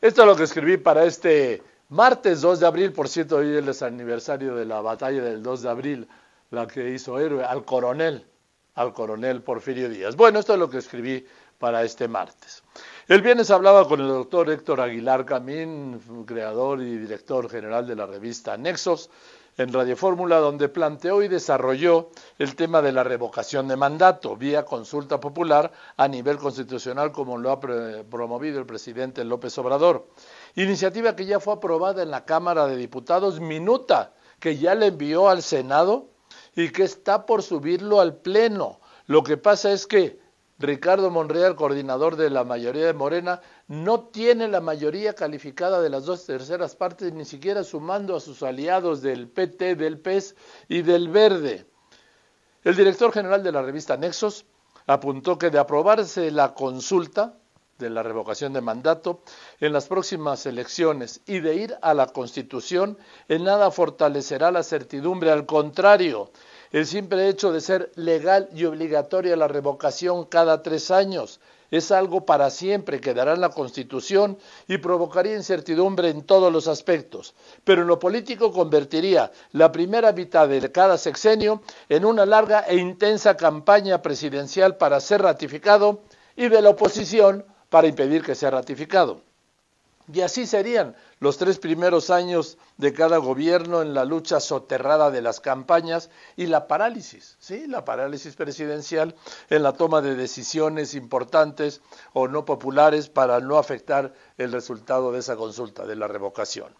Esto es lo que escribí para este martes 2 de abril. Por cierto, hoy es el aniversario de la batalla del 2 de abril, la que hizo héroe al coronel al coronel Porfirio Díaz. Bueno, esto es lo que escribí para este martes. El viernes hablaba con el doctor Héctor Aguilar Camín, creador y director general de la revista Nexos, en Radio Fórmula, donde planteó y desarrolló el tema de la revocación de mandato vía consulta popular a nivel constitucional, como lo ha promovido el presidente López Obrador. Iniciativa que ya fue aprobada en la Cámara de Diputados, minuta que ya le envió al Senado y que está por subirlo al Pleno. Lo que pasa es que Ricardo Monreal, coordinador de la mayoría de Morena, no tiene la mayoría calificada de las dos terceras partes, ni siquiera sumando a sus aliados del PT, del PES y del Verde. El director general de la revista Nexos apuntó que de aprobarse la consulta de la revocación de mandato en las próximas elecciones y de ir a la constitución, en nada fortalecerá la certidumbre, al contrario, el simple hecho de ser legal y obligatoria la revocación cada tres años es algo para siempre, que dará en la Constitución y provocaría incertidumbre en todos los aspectos, pero en lo político convertiría la primera mitad de cada sexenio en una larga e intensa campaña presidencial para ser ratificado y de la oposición para impedir que sea ratificado. Y así serían los tres primeros años de cada gobierno en la lucha soterrada de las campañas y la parálisis, ¿sí? La parálisis presidencial en la toma de decisiones importantes o no populares para no afectar el resultado de esa consulta, de la revocación.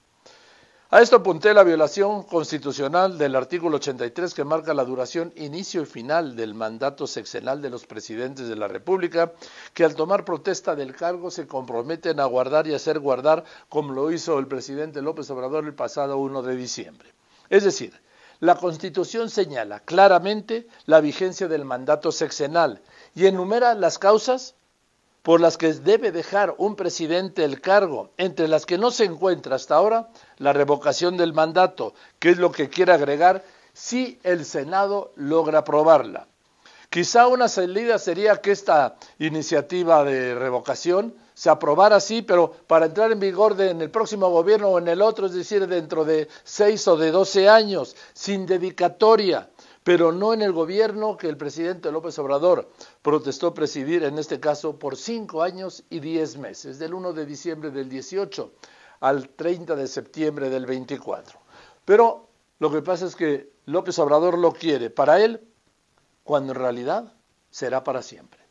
A esto apunté la violación constitucional del artículo 83 que marca la duración, inicio y final del mandato sexenal de los presidentes de la República, que al tomar protesta del cargo se comprometen a guardar y hacer guardar como lo hizo el presidente López Obrador el pasado 1 de diciembre. Es decir, la Constitución señala claramente la vigencia del mandato sexenal y enumera las causas por las que debe dejar un presidente el cargo, entre las que no se encuentra hasta ahora la revocación del mandato, que es lo que quiere agregar si el Senado logra aprobarla. Quizá una salida sería que esta iniciativa de revocación se aprobara sí, pero para entrar en vigor en el próximo gobierno o en el otro, es decir, dentro de seis o de doce años, sin dedicatoria, pero no en el gobierno que el presidente López Obrador protestó presidir, en este caso, por cinco años y diez meses, del 1 de diciembre del 18 al 30 de septiembre del 24. Pero lo que pasa es que López Obrador lo quiere para él, cuando en realidad será para siempre.